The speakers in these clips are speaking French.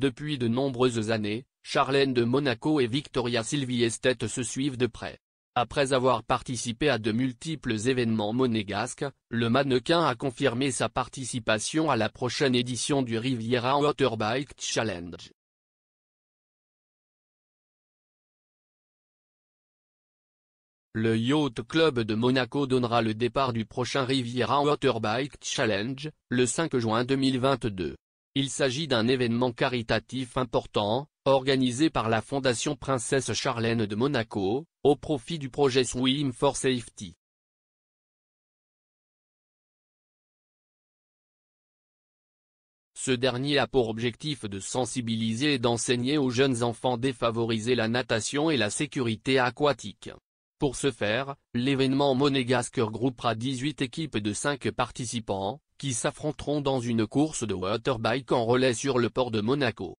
Depuis de nombreuses années, Charlène de Monaco et Victoria Sylvie Estet se suivent de près. Après avoir participé à de multiples événements monégasques, le mannequin a confirmé sa participation à la prochaine édition du Riviera Waterbike Challenge. Le Yacht Club de Monaco donnera le départ du prochain Riviera Waterbike Challenge, le 5 juin 2022. Il s'agit d'un événement caritatif important, organisé par la Fondation Princesse Charlène de Monaco, au profit du projet Swim for Safety. Ce dernier a pour objectif de sensibiliser et d'enseigner aux jeunes enfants défavorisés la natation et la sécurité aquatique. Pour ce faire, l'événement monégasque regroupera 18 équipes de 5 participants, qui s'affronteront dans une course de waterbike en relais sur le port de Monaco.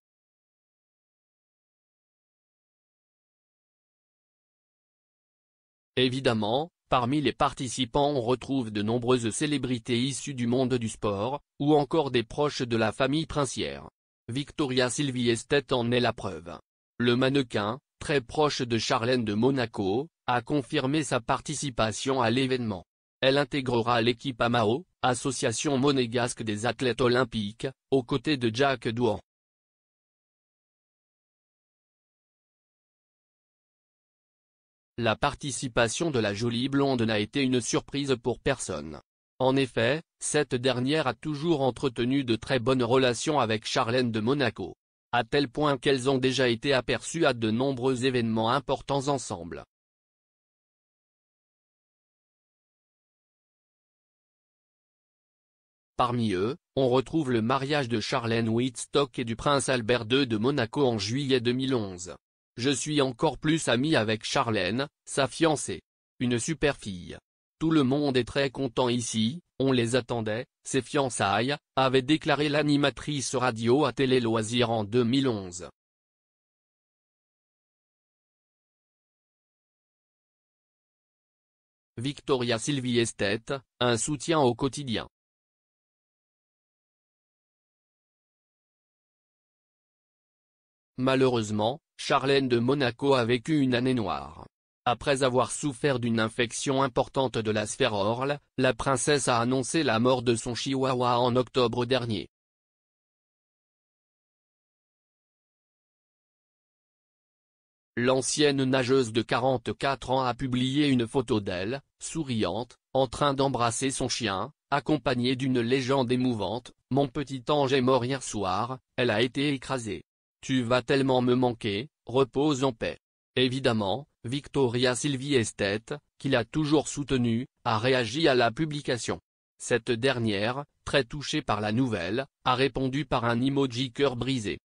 Évidemment, parmi les participants on retrouve de nombreuses célébrités issues du monde du sport, ou encore des proches de la famille princière. Victoria Sylvie Estet en est la preuve. Le mannequin, très proche de Charlène de Monaco, a confirmé sa participation à l'événement. Elle intégrera l'équipe Amao, Association monégasque des athlètes olympiques, aux côtés de Jacques Douan. La participation de la jolie blonde n'a été une surprise pour personne. En effet, cette dernière a toujours entretenu de très bonnes relations avec Charlène de Monaco. À tel point qu'elles ont déjà été aperçues à de nombreux événements importants ensemble. Parmi eux, on retrouve le mariage de Charlène Whitstock et du prince Albert II de Monaco en juillet 2011. Je suis encore plus amie avec Charlène, sa fiancée. Une super fille. Tout le monde est très content ici, on les attendait, ses fiançailles, avait déclaré l'animatrice radio à Télé Loisirs en 2011. Victoria Sylvie Estette, un soutien au quotidien. Malheureusement, Charlène de Monaco a vécu une année noire. Après avoir souffert d'une infection importante de la orle, la princesse a annoncé la mort de son chihuahua en octobre dernier. L'ancienne nageuse de 44 ans a publié une photo d'elle, souriante, en train d'embrasser son chien, accompagnée d'une légende émouvante, Mon petit ange est mort hier soir, elle a été écrasée. Tu vas tellement me manquer, repose en paix. Évidemment, Victoria Sylvie Estette, qui l'a toujours soutenue, a réagi à la publication. Cette dernière, très touchée par la nouvelle, a répondu par un emoji cœur brisé.